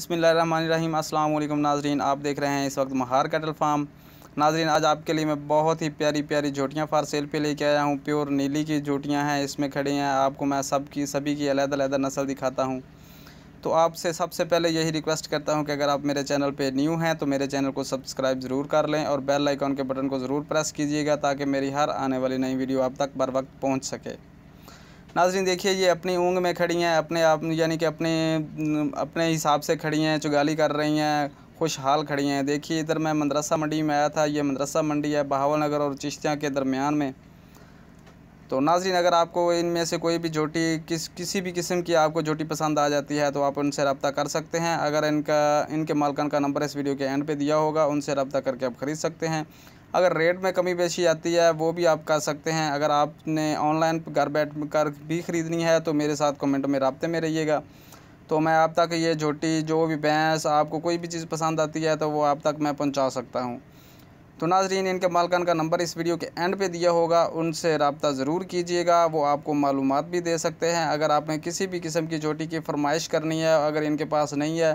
अस्सलाम वालेकुम नाजरीन आप देख रहे हैं इस वक्त महार कैटल फार्म नाजरीन आज आपके लिए मैं बहुत ही प्यारी प्यारी झोटियाँ फार सेल पे लेके आया हूँ प्योर नीली की झोटियाँ हैं इसमें खड़ी हैं आपको मैं सब की सभी की अलग अलग नस्ल दिखाता हूँ तो आपसे सबसे पहले यही रिक्वेस्ट करता हूँ कि अगर आप मेरे चैनल पर न्यू हैं तो मेरे चैनल को सब्सक्राइब ज़रूर कर लें और बेल आइकॉन के बटन को ज़रूर प्रेस कीजिएगा ताकि मेरी हर आने वाली नई वीडियो आप तक बर वक्त पहुँच सके नाजरीन देखिए ये अपनी ऊँग में खड़ी हैं अपने आप यानी कि अपने अपने हिसाब से खड़ी हैं चुगाली कर रही हैं खुशहाल खड़ी हैं देखिए इधर मैं मदरसा मंडी में आया था ये मदरसा मंडी है बहावल नगर और चिश्तियाँ के दरमियान में तो नाजरीन अगर आपको इनमें से कोई भी झोटी किस किसी भी किस्म की आपको झोटी पसंद आ जाती है तो आप उनसे रबता कर सकते हैं अगर इनका इनके मालकन का नंबर इस वीडियो के एंड पे दिया होगा उनसे रबता करके आप ख़रीद सकते हैं अगर रेट में कमी बेशी आती है वो भी आप कर सकते हैं अगर आपने ऑनलाइन घर बैठ कर भी ख़रीदनी है तो मेरे साथ कमेंट में रबते में रहिएगा तो मैं आप तक ये झोटी जो भी भैंस आपको कोई भी चीज़ पसंद आती है तो वो आप तक मैं पहुँचा सकता हूँ तो नाजरीन इनके मालकान का नंबर इस वीडियो के एंड पे दिया होगा उनसे रबता ज़रूर कीजिएगा वो आपको मालूम भी दे सकते हैं अगर आपने किसी भी किस्म की चोटी की फरमाइश करनी है अगर इनके पास नहीं है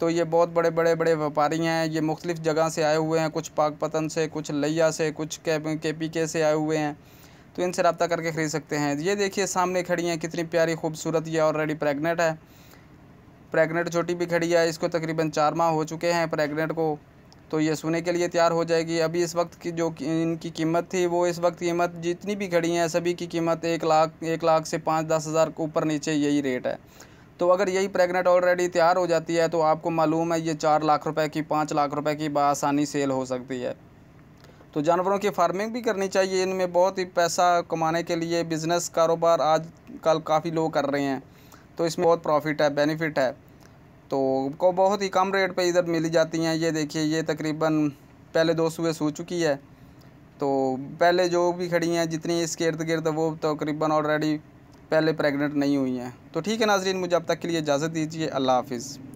तो ये बहुत बड़े बड़े बड़े व्यापारी हैं ये मुख्तफ़ जगह से आए हुए हैं कुछ पाक पतन से कुछ लिया से कुछ के पी के से आए हुए हैं तो इनसे रबता करके ख़रीद सकते हैं ये देखिए सामने खड़ी हैं कितनी प्यारी खूबसूरत ये ऑलरेडी प्रेगनेंट है प्रेगनेंट छोटी भी खड़ी है इसको तकरीबन चार माह हो चुके हैं प्रेगनेंट को तो ये सोने के लिए तैयार हो जाएगी अभी इस वक्त की जो इनकी कीमत थी वो इस वक्त कीमत जितनी भी खड़ी हैं सभी की कीमत एक लाख एक लाख से पाँच दस हज़ार के ऊपर नीचे यही रेट है तो अगर यही प्रेग्नेंट ऑलरेडी तैयार हो जाती है तो आपको मालूम है ये चार लाख रुपए की पाँच लाख रुपए की बसानी सेल हो सकती है तो जानवरों की फार्मिंग भी करनी चाहिए इनमें बहुत ही पैसा कमाने के लिए बिज़नेस कारोबार आज कल काफ़ी लोग कर रहे हैं तो इसमें बहुत प्रॉफिट है बेनिफिट है तो को बहुत ही कम रेट पे इधर मिली जाती हैं ये देखिए ये तकरीबन पहले दो सुबह सो चुकी है तो पहले जो भी खड़ी हैं जितनी इसके इर्द गिर्द वो तकरीबन ऑलरेडी पहले प्रेग्नेंट नहीं हुई हैं तो ठीक है नाजरीन मुझे अब तक के लिए इजाज़त दीजिए अल्लाह हाफिज़